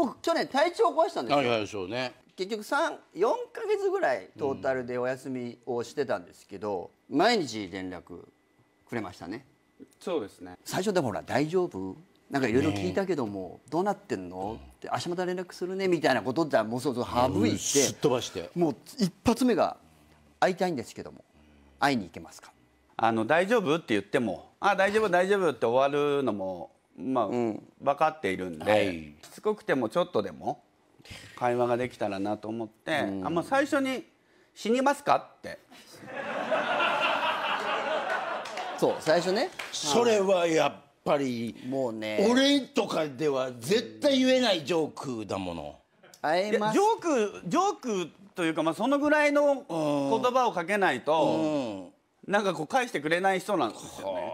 僕去年体調壊したんですよ、はいはいうね、結局34か月ぐらいトータルでお休みをしてたんですけど、うん、毎日連絡くれましたねそうですね最初でもほら「大丈夫?」なんかいろいろ聞いたけども、ね、どうなってんの、うん、って足た連絡するねみたいなことじゃもうそうそう省いて、っ飛ばしてもう一発目が「会いたいんですけども会いに行けますか?」あの「大丈夫?」って言っても「あ大丈夫大丈夫」って終わるのもまあ、うん、分かっているんで、はい、しつこくてもちょっとでも会話ができたらなと思って、うん、あ最初に「死にますか?」って。そう最初ねそれはやっぱりもうね俺とかでは絶対言えないジョークだもの会えジョークジョークというか、まあ、そのぐらいの言葉をかけないと、うん、なんかこう返してくれない人なんですよね